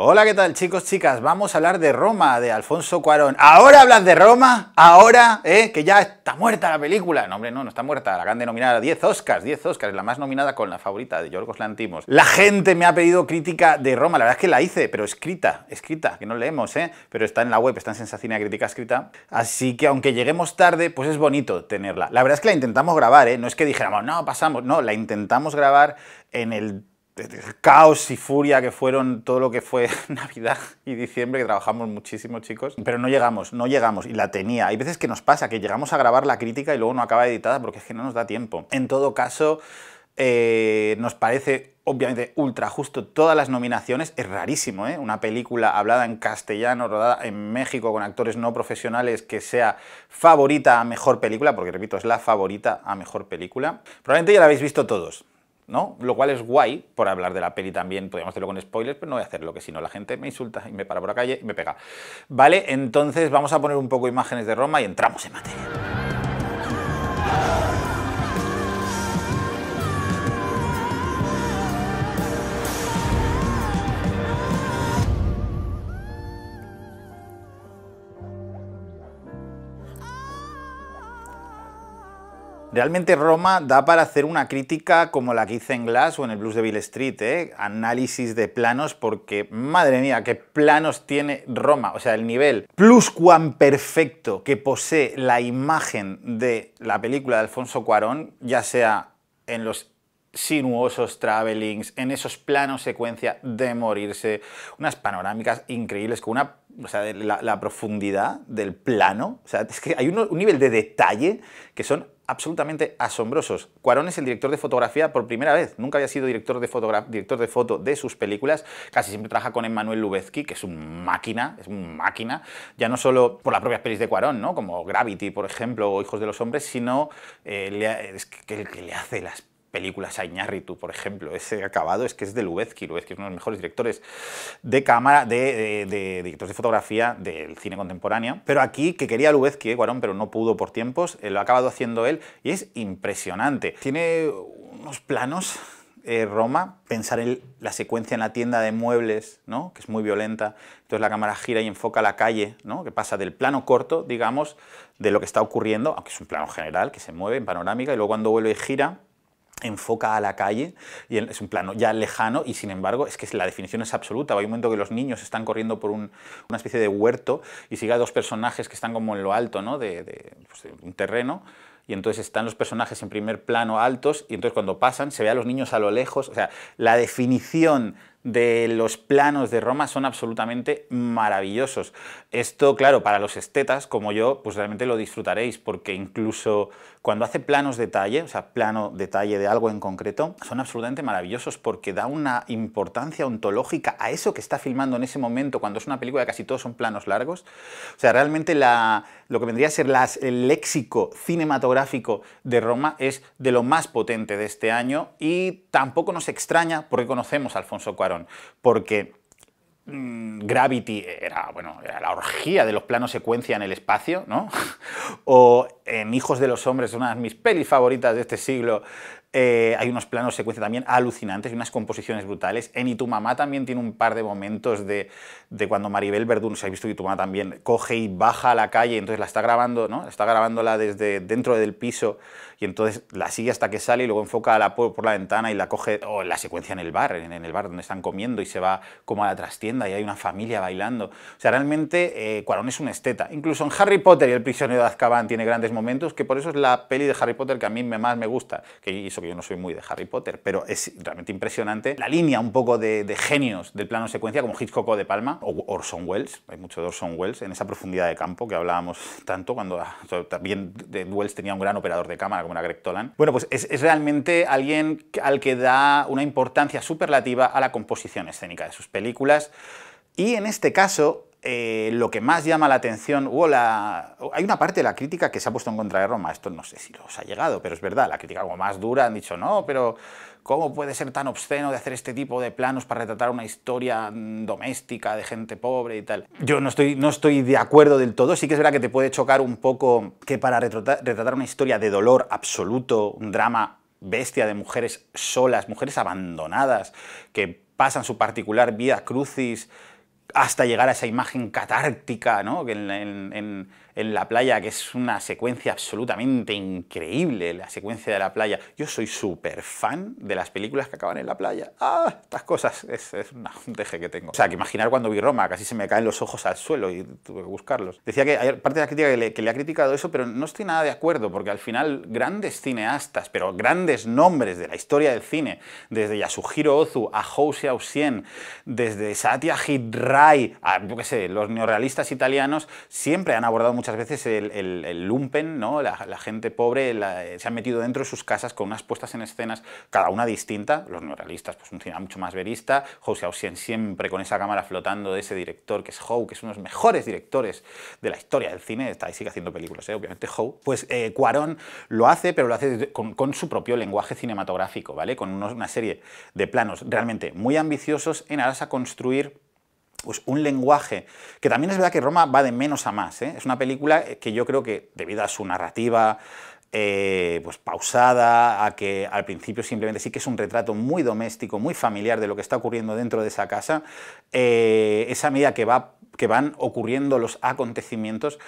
Hola, ¿qué tal chicos, chicas? Vamos a hablar de Roma, de Alfonso Cuarón. ¿Ahora hablas de Roma? ¿Ahora? ¿Eh? Que ya está muerta la película. No, hombre, no, no está muerta. La han denominado a 10 Oscars, 10 Oscars, la más nominada con la favorita de Yorgos Lantimos. La gente me ha pedido crítica de Roma, la verdad es que la hice, pero escrita, escrita, que no leemos, ¿eh? Pero está en la web, está en Sensacina Crítica Escrita. Así que aunque lleguemos tarde, pues es bonito tenerla. La verdad es que la intentamos grabar, ¿eh? No es que dijéramos, no, pasamos, no, la intentamos grabar en el caos y furia que fueron todo lo que fue Navidad y diciembre, que trabajamos muchísimo, chicos. Pero no llegamos, no llegamos, y la tenía. Hay veces que nos pasa que llegamos a grabar la crítica y luego no acaba editada porque es que no nos da tiempo. En todo caso, eh, nos parece obviamente ultra justo todas las nominaciones, es rarísimo, ¿eh? una película hablada en castellano, rodada en México con actores no profesionales que sea favorita a mejor película, porque repito, es la favorita a mejor película. Probablemente ya la habéis visto todos, ¿no? Lo cual es guay, por hablar de la peli también, podríamos hacerlo con spoilers, pero no voy a hacerlo, que si no la gente me insulta y me para por la calle y me pega. Vale, entonces vamos a poner un poco imágenes de Roma y entramos en materia. Realmente Roma da para hacer una crítica como la que hice en Glass o en el Blues de Bill Street, ¿eh? análisis de planos, porque madre mía, qué planos tiene Roma, o sea, el nivel plus cuán perfecto que posee la imagen de la película de Alfonso Cuarón, ya sea en los sinuosos travelings, en esos planos secuencia de morirse, unas panorámicas increíbles con una, o sea, la, profundidad del plano, o sea, es que hay un, un nivel de detalle que son absolutamente asombrosos. Cuarón es el director de fotografía por primera vez, nunca había sido director de, director de foto de sus películas, casi siempre trabaja con Emmanuel Lubezki, que es un máquina, es una máquina, ya no solo por las propias pelis de Cuarón, ¿no? como Gravity, por ejemplo, o Hijos de los Hombres, sino eh, que le hace las películas a por ejemplo, ese acabado es que es de Lubezki. que es uno de los mejores directores de cámara, de, directores de fotografía del cine contemporáneo, pero aquí, que quería Lubezki, eh, Guarón, pero no pudo por tiempos, eh, lo ha acabado haciendo él y es impresionante. Tiene unos planos eh, Roma, pensar en la secuencia en la tienda de muebles, ¿no? que es muy violenta, entonces la cámara gira y enfoca la calle, ¿no? que pasa del plano corto, digamos, de lo que está ocurriendo, aunque es un plano general, que se mueve en panorámica, y luego cuando vuelve y gira, enfoca a la calle y es un plano ya lejano y sin embargo es que la definición es absoluta. Hay un momento que los niños están corriendo por una especie de huerto y sigue a dos personajes que están como en lo alto ¿no? de, pues, de un terreno y entonces están los personajes en primer plano altos y entonces cuando pasan se ve a los niños a lo lejos. O sea, la definición de los planos de Roma son absolutamente maravillosos. Esto, claro, para los estetas como yo, pues realmente lo disfrutaréis, porque incluso cuando hace planos detalle, o sea, plano detalle de algo en concreto, son absolutamente maravillosos porque da una importancia ontológica a eso que está filmando en ese momento, cuando es una película casi todos son planos largos. O sea, realmente lo que vendría a ser el léxico cinematográfico de Roma es de lo más potente de este año y tampoco nos extraña porque conocemos a Alfonso IV porque mm, Gravity era, bueno, era la orgía de los planos secuencia en el espacio, ¿no? O en Hijos de los Hombres, una de mis pelis favoritas de este siglo, eh, hay unos planos secuencia también alucinantes y unas composiciones brutales. En Y tu mamá también tiene un par de momentos de, cuando Maribel Verdún, si ha visto Y tu mamá también, coge y baja a la calle, entonces la está grabando, ¿no? Está grabándola desde dentro del piso y entonces la sigue hasta que sale y luego enfoca a la, por, por, la ventana y la coge, o la secuencia en el bar, en, el bar donde están comiendo y se va como a la trastienda y hay una familia bailando. O sea, realmente eh, Cuarón es un esteta. Incluso en Harry Potter y el prisionero de Azkaban tiene grandes momentos, que por eso es la peli de Harry Potter que a mí me, más me gusta, que que yo no soy muy de Harry Potter, pero es realmente impresionante la línea un poco de, genios del plano secuencia como Hitchcock o De Palma o Orson Welles, hay mucho de Orson Welles en esa profundidad de campo que hablábamos tanto cuando ah, también de Welles tenía un gran operador de cámara como era Greg Tolan. Bueno, pues es, es realmente alguien al que da una importancia superlativa a la composición escénica de sus películas y en este caso eh, lo que más llama la atención, hay una parte de la crítica que se ha puesto en contra de Roma, esto no sé si os ha llegado, pero es verdad, la crítica algo más dura, han dicho, no, pero ¿cómo puede ser tan obsceno de hacer este tipo de planos para retratar una historia mm, doméstica de gente pobre y tal? Yo no estoy, no estoy de acuerdo del todo, sí que es verdad que te puede chocar un poco que para retratar, retratar una historia de dolor absoluto, un drama bestia de mujeres solas, mujeres abandonadas, que pasan su particular vía crucis, hasta llegar a esa imagen catártica, ¿no? en la playa, que es una secuencia absolutamente increíble, la secuencia de la playa. Yo soy súper fan de las películas que acaban en la playa. ¡Ah! Estas cosas, es, un teje que tengo. O sea, que imaginar cuando vi Roma, casi se me caen los ojos al suelo y tuve que buscarlos. Decía que hay parte de la crítica que le, ha criticado eso, pero no estoy nada de acuerdo, porque al final grandes cineastas, pero grandes nombres de la historia del cine, desde Yasuhiro Ozu a Hou Xiaoxian, desde Satya Hidrai a, yo sé, los neorrealistas italianos, siempre han abordado mucho veces el, lumpen, la, gente pobre, eh, se han metido dentro de sus casas con unas puestas en escenas, cada una distinta, los neuralistas, pues un cine mucho más verista, jose ausien siempre con esa cámara flotando de ese director que es Hou, que es uno de los mejores directores de la historia del cine, está ahí sigue haciendo películas, ¿eh? obviamente How, pues eh, Cuarón lo hace, pero lo hace con, su propio lenguaje cinematográfico, ¿vale? Con una serie de planos realmente muy ambiciosos en aras a construir pues un lenguaje, que también es verdad que Roma va de menos a más, ¿eh? es una película que yo creo que debido a su narrativa, eh, pues pausada, a que al principio simplemente sí que es un retrato muy doméstico, muy familiar de lo que está ocurriendo dentro de esa casa, eh, esa medida que, va, que van ocurriendo los acontecimientos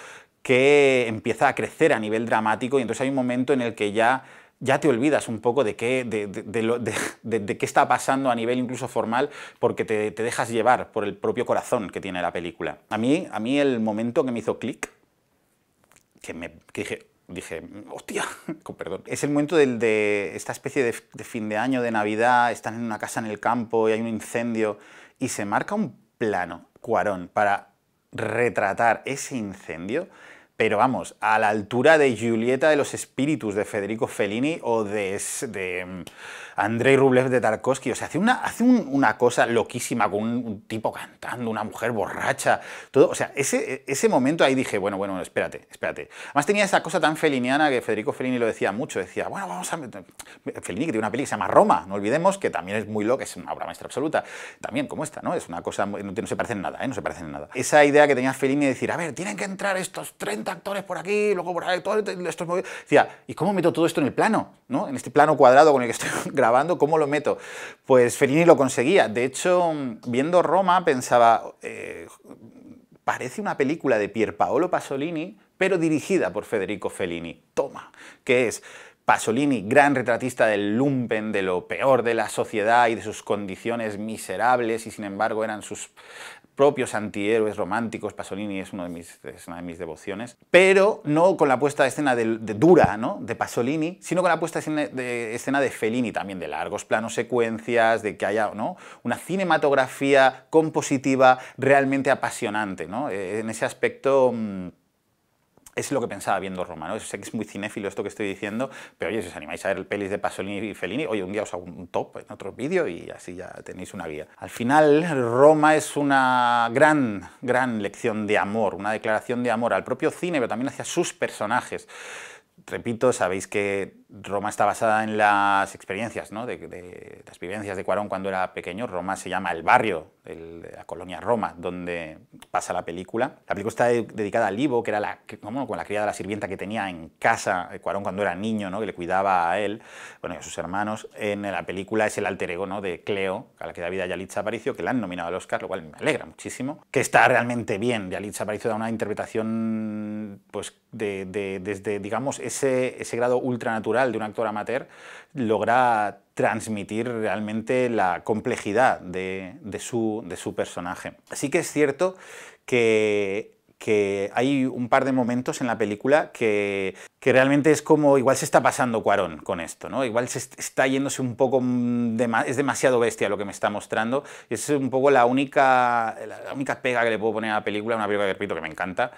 que empieza a crecer a nivel dramático y entonces hay un momento en el que ya ya te olvidas un poco de qué, de, qué está pasando a nivel incluso formal, porque te, dejas llevar por el propio corazón que tiene la película. A mí, a mí el momento que me hizo clic, que, me, dije, hostia, con perdón. Es el momento de esta especie de, de, fin de año, de Navidad, están en una casa en el campo y hay un incendio y se marca un plano, Cuarón, para retratar ese incendio pero vamos, a la altura de Julieta de los Espíritus de Federico Fellini o de, de mm, Andrei Rublev de Tarkovsky. O sea, hace una, hace una cosa loquísima con un, tipo cantando, una mujer borracha, todo. O sea, ese, ese momento ahí dije, bueno, bueno, espérate, espérate. Además tenía esa cosa tan feliniana que Federico Fellini lo decía mucho. Decía, bueno, vamos a... Fellini que tiene una peli que se llama Roma, no olvidemos, que también es muy loca, es una obra maestra absoluta. También como esta, ¿no? Es una cosa, no, se parece en nada, ¿eh? No se parece en nada. Esa idea que tenía Fellini de decir, a ver, tienen que entrar estos 30 actores por aquí, luego por ahí, esto Decía, ¿y cómo meto todo esto en el plano? ¿no? En este plano cuadrado con el que estoy grabando, ¿cómo lo meto? Pues Fellini lo conseguía. De hecho, viendo Roma pensaba, eh, parece una película de Pier Paolo Pasolini, pero dirigida por Federico Fellini. Toma, que es Pasolini, gran retratista del lumpen, de lo peor de la sociedad y de sus condiciones miserables, y sin embargo eran sus propios antihéroes románticos, Pasolini es, una de mis devociones, pero no con la puesta de escena de, dura, ¿no? de Pasolini, sino con la puesta de escena de, escena Fellini también, de largos planos secuencias, de que haya ¿no? una cinematografía compositiva realmente apasionante. ¿no? Eh, en ese aspecto... Mm, es lo que pensaba viendo Roma, ¿no? Sé que es muy cinéfilo esto que estoy diciendo, pero oye, si os animáis a ver el pelis de Pasolini y Fellini, oye, un día os hago un top en otro vídeo y así ya tenéis una guía. Al final, Roma es una gran, gran lección de amor, una declaración de amor al propio cine, pero también hacia sus personajes. Repito, sabéis que Roma está basada en las experiencias, ¿no? de, las vivencias de Cuarón cuando era pequeño. Roma se llama el barrio, la colonia Roma, donde pasa la película. La película está dedicada a Livo, que era la, ¿cómo? Con la criada, la sirvienta que tenía en casa eh, Cuarón cuando era niño, ¿no? que le cuidaba a él, bueno, y a sus hermanos. En la película es el alter ego ¿no? de Cleo, a la que da vida Yalitza Aparicio, que la han nominado al Oscar, lo cual me alegra muchísimo. Que está realmente bien. Yalitza Aparicio da una interpretación, pues, de, desde, digamos, ese, ese grado ultranatural de un actor amateur logra transmitir realmente la complejidad de, su, de su personaje. Así que es cierto que hay un par de momentos en la película que, realmente es como, igual se está pasando Cuarón con esto, ¿no? Igual se está yéndose un poco, es demasiado bestia lo que me está mostrando, es un poco la única, la única pega que le puedo poner a la película, una película que repito que me encanta,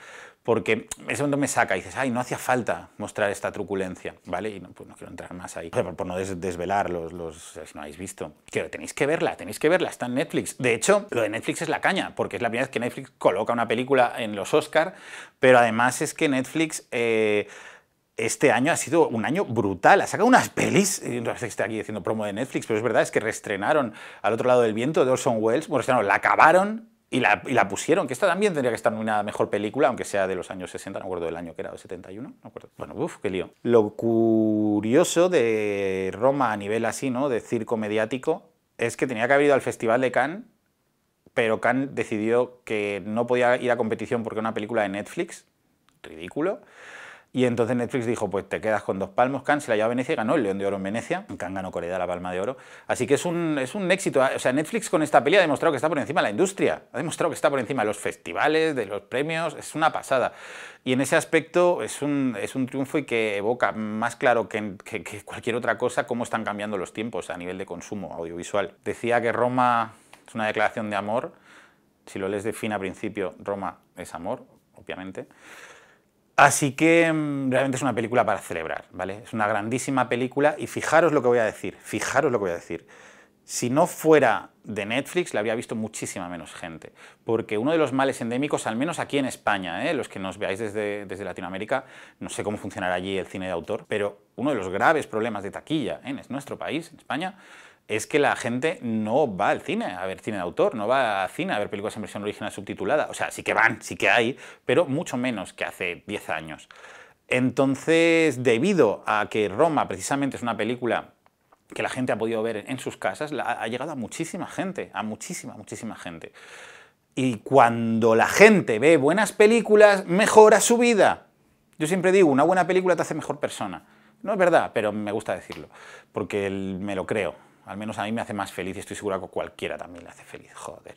porque ese momento me saca y dices, ay, no hacía falta mostrar esta truculencia, ¿vale? Y no, pues quiero entrar más ahí, por, no desvelar los, si no habéis visto. Quiero, tenéis que verla, tenéis que verla, está en Netflix. De hecho, lo de Netflix es la caña, porque es la primera vez que Netflix coloca una película en los Oscars, pero además es que Netflix... Eh, este año ha sido un año brutal. Ha sacado unas pelis, no sé si está aquí diciendo promo de Netflix, pero es verdad, es que reestrenaron al otro lado del viento de Orson Welles, bueno, no, la acabaron y la, pusieron, que esta también tendría que estar en una Mejor Película, aunque sea de los años 60, no acuerdo del año que era, de 71, no acuerdo. Bueno, uff, qué lío. Lo curioso de Roma a nivel así, ¿no?, de circo mediático, es que tenía que haber ido al Festival de Cannes, pero Cannes decidió que no podía ir a competición porque era una película de Netflix, ridículo, y entonces Netflix dijo, pues te quedas con dos palmos, Cannes se la lleva a Venecia ganó el León de Oro en Venecia, Cannes ganó Corea la Palma de Oro. Así que es un, es un éxito, ¿eh? o sea, Netflix con esta peli ha demostrado que está por encima de la industria, ha demostrado que está por encima de los festivales, de los premios, es una pasada. Y en ese aspecto es un, es un triunfo y que evoca más claro que, cualquier otra cosa cómo están cambiando los tiempos a nivel de consumo audiovisual. Decía que Roma es una declaración de amor, si lo les define a principio, Roma es amor, obviamente. Así que mm, realmente es una película para celebrar, ¿vale? Es una grandísima película y fijaros lo que voy a decir, fijaros lo que voy a decir. Si no fuera de Netflix, la habría visto muchísima menos gente, porque uno de los males endémicos, al menos aquí en España, ¿eh? los que nos veáis desde, Latinoamérica, no sé cómo funcionará allí el cine de autor, pero uno de los graves problemas de taquilla ¿eh? en nuestro país, en España, es que la gente no va al cine a ver cine de autor, no va al cine a ver películas en versión original subtitulada. O sea, sí que van, sí que hay, pero mucho menos que hace 10 años. Entonces, debido a que Roma precisamente es una película que la gente ha podido ver en sus casas, ha llegado a muchísima gente, a muchísima, muchísima gente. Y cuando la gente ve buenas películas, mejora su vida. Yo siempre digo, una buena película te hace mejor persona. No es verdad, pero me gusta decirlo, porque me lo creo. Al menos a mí me hace más feliz y estoy segura que cualquiera también le hace feliz. Joder.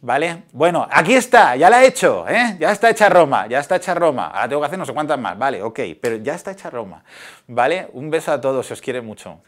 ¿Vale? Bueno, aquí está, ya la he hecho, ¿eh? Ya está hecha Roma, ya está hecha Roma. Ahora tengo que hacer no sé cuántas más, vale, ok, pero ya está hecha Roma. ¿Vale? Un beso a todos, se os quiere mucho.